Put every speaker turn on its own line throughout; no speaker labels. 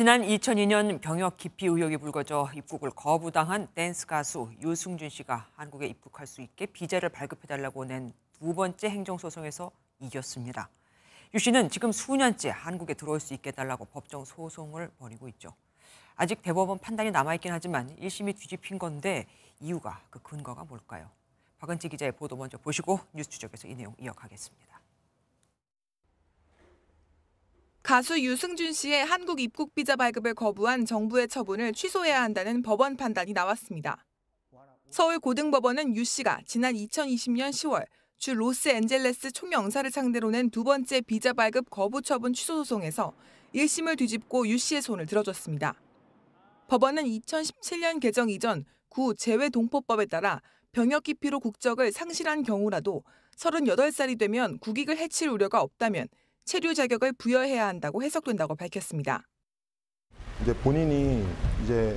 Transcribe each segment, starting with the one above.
지난 2002년 병역 기피 의혹이 불거져 입국을 거부당한 댄스 가수 유승준 씨가 한국에 입국할 수 있게 비자를 발급해달라고 낸 두 번째 행정소송에서 이겼습니다. 유 씨는 지금 수년째 한국에 들어올 수 있게 달라고 법정 소송을 벌이고 있죠. 아직 대법원 판단이 남아있긴 하지만 1심이 뒤집힌 건데 이유가 그 근거가 뭘까요? 박은지 기자의 보도 먼저 보시고 뉴스 추적에서 이 내용 이어가겠습니다.
가수 유승준 씨의 한국 입국 비자 발급을 거부한 정부의 처분을 취소해야 한다는 법원 판단이 나왔습니다. 서울고등법원은 유 씨가 지난 2020년 10월 주 로스앤젤레스 총영사를 상대로 낸 두 번째 비자 발급 거부 처분 취소 소송에서 1심을 뒤집고 유 씨의 손을 들어줬습니다. 법원은 2017년 개정 이전 구 재외동포법에 따라 병역기피로 국적을 상실한 경우라도 38살이 되면 국익을 해칠 우려가 없다면 체류 자격을 부여해야 한다고 해석된다고 밝혔습니다.
이제 본인이 이제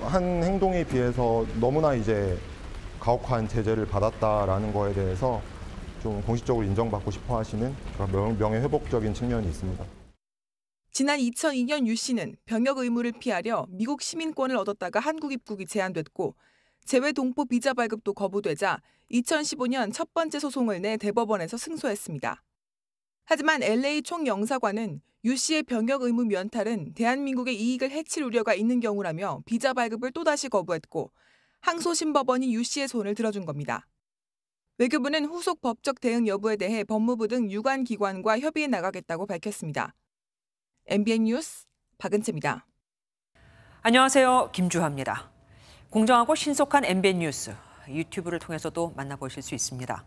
한 행동에 비해서 너무나 이제 가혹한 제재를 받았다라는 거에 대해서 좀 공식적으로 인정받고 싶어 하시는 명예 회복적인 측면이 있습니다.
지난 2002년 유 씨는 병역 의무를 피하려 미국 시민권을 얻었다가 한국 입국이 제한됐고 재외 동포 비자 발급도 거부되자 2015년 첫 번째 소송을 내 대법원에서 승소했습니다. 하지만 LA 총영사관은 유 씨의 병역 의무 면탈은 대한민국의 이익을 해칠 우려가 있는 경우라며 비자 발급을 또다시 거부했고 항소심법원이 유 씨의 손을 들어준 겁니다. 외교부는 후속 법적 대응 여부에 대해 법무부 등 유관 기관과 협의해 나가겠다고 밝혔습니다. MBN 뉴스 박은채입니다.
안녕하세요.
김주화입니다. 공정하고 신속한
MBN 뉴스 유튜브를 통해서도 만나보실 수 있습니다.